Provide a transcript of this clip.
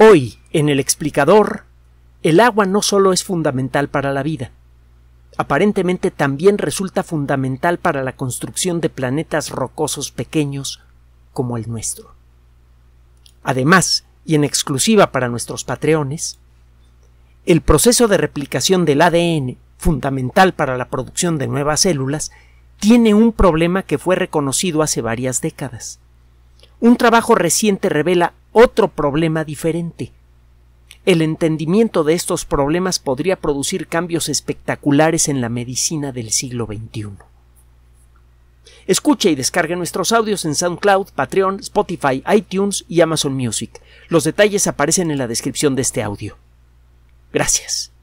Hoy, en el explicador, el agua no solo es fundamental para la vida, aparentemente también resulta fundamental para la construcción de planetas rocosos pequeños como el nuestro. Además, y en exclusiva para nuestros patreones, el proceso de replicación del ADN, fundamental para la producción de nuevas células, tiene un problema que fue reconocido hace varias décadas. Un trabajo reciente revela otro problema diferente. El entendimiento de estos problemas podría producir cambios espectaculares en la medicina del siglo XXI. Escuche y descargue nuestros audios en SoundCloud, Patreon, Spotify, iTunes y Amazon Music. Los detalles aparecen en la descripción de este audio. Gracias.